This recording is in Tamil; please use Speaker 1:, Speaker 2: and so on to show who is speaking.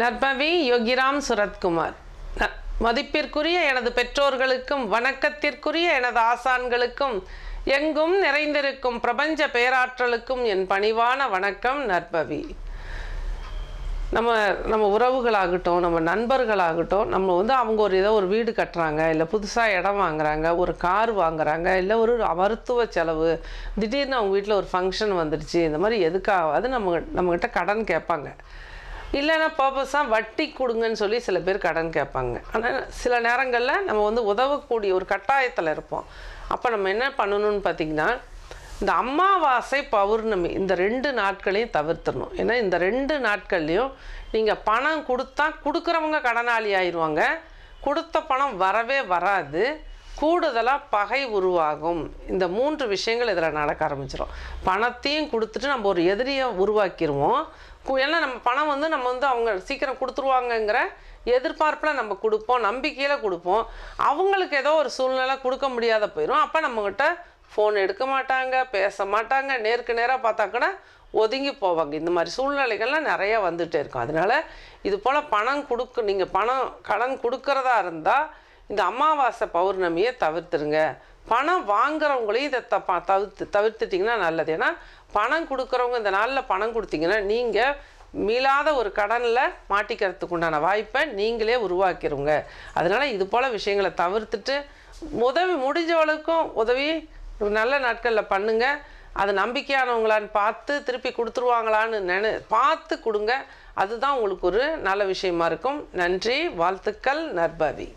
Speaker 1: நற்பவி யோகிராம் சுரத்குமார் மதிப்பிற்குரிய எனது பெற்றோர்களுக்கும் வணக்கத்திற்குரிய எனது ஆசான்களுக்கும் எங்கும் நிறைந்திருக்கும் பிரபஞ்ச பேராற்றலுக்கும் என் பணிவான வணக்கம் நற்பவி நம்ம நம்ம உறவுகளாகட்டும் நம்ம நண்பர்களாகட்டும் நம்ம வந்து அவங்க ஒரு ஏதோ ஒரு வீடு கட்டுறாங்க இல்லை புதுசாக இடம் வாங்குறாங்க ஒரு கார் வாங்குறாங்க இல்லை ஒரு மருத்துவ செலவு திடீர்னு அவங்க வீட்டில் ஒரு ஃபங்க்ஷன் வந்துடுச்சு இந்த மாதிரி எதுக்காகாது நம்ம நம்மக்கிட்ட கடன் கேட்பாங்க இல்லைன்னா பர்பஸாக வட்டி கொடுங்கன்னு சொல்லி சில பேர் கடன் கேட்பாங்க ஆனால் சில நேரங்களில் நம்ம வந்து உதவக்கூடிய ஒரு கட்டாயத்தில் இருப்போம் அப்போ நம்ம என்ன பண்ணணும்னு பார்த்திங்கன்னா இந்த அமாவாசை பௌர்ணமி இந்த ரெண்டு நாட்களையும் தவிர்த்துடணும் ஏன்னா இந்த ரெண்டு நாட்கள்லையும் நீங்கள் பணம் கொடுத்தா கொடுக்குறவங்க கடனாளி ஆயிடுவாங்க கொடுத்த பணம் வரவே வராது கூடுதலாக பகை உருவாகும் இந்த மூன்று விஷயங்கள் இதில் நடக்க ஆரம்பிச்சிடும் பணத்தையும் கொடுத்துட்டு நம்ம ஒரு எதிரியை உருவாக்கிடுவோம் ஏன்னா நம்ம பணம் வந்து நம்ம வந்து அவங்க சீக்கிரம் கொடுத்துருவாங்கங்கிற எதிர்பார்ப்பில் நம்ம கொடுப்போம் நம்பிக்கையில் கொடுப்போம் அவங்களுக்கு ஏதோ ஒரு சூழ்நிலை கொடுக்க முடியாத போயிடும் அப்போ நம்மக்கிட்ட ஃபோன் எடுக்க மாட்டாங்க பேச மாட்டாங்க நேருக்கு நேராக பார்த்தா கூட ஒதுங்கி போவாங்க இந்த மாதிரி சூழ்நிலைகள்லாம் நிறையா வந்துகிட்டே இருக்கும் அதனால் இது போல் பணம் கொடுக்க நீங்கள் பணம் கடன் கொடுக்குறதா இருந்தால் இந்த அமாவாசை பௌர்ணமியை தவிர்த்துருங்க பணம் வாங்குறவங்களையும் இதை தப்பா தவிர்த்து தவிர்த்துட்டிங்கன்னா நல்லது ஏன்னா பணம் கொடுக்குறவங்க இந்த நாளில் பணம் கொடுத்தீங்கன்னா நீங்கள் மீளாத ஒரு கடனில் மாட்டிக்கிறதுக்கு உண்டான வாய்ப்பை நீங்களே உருவாக்கிடுங்க அதனால் இது போல் விஷயங்களை தவிர்த்துட்டு உதவி முடிஞ்ச அளவுக்கும் உதவி நல்ல நாட்களில் பண்ணுங்கள் அது நம்பிக்கையானவங்களான்னு பார்த்து திருப்பி கொடுத்துருவாங்களான்னு நினை பார்த்து கொடுங்க அதுதான் உங்களுக்கு ஒரு நல்ல விஷயமா இருக்கும் நன்றி வாழ்த்துக்கள் நர்பாவி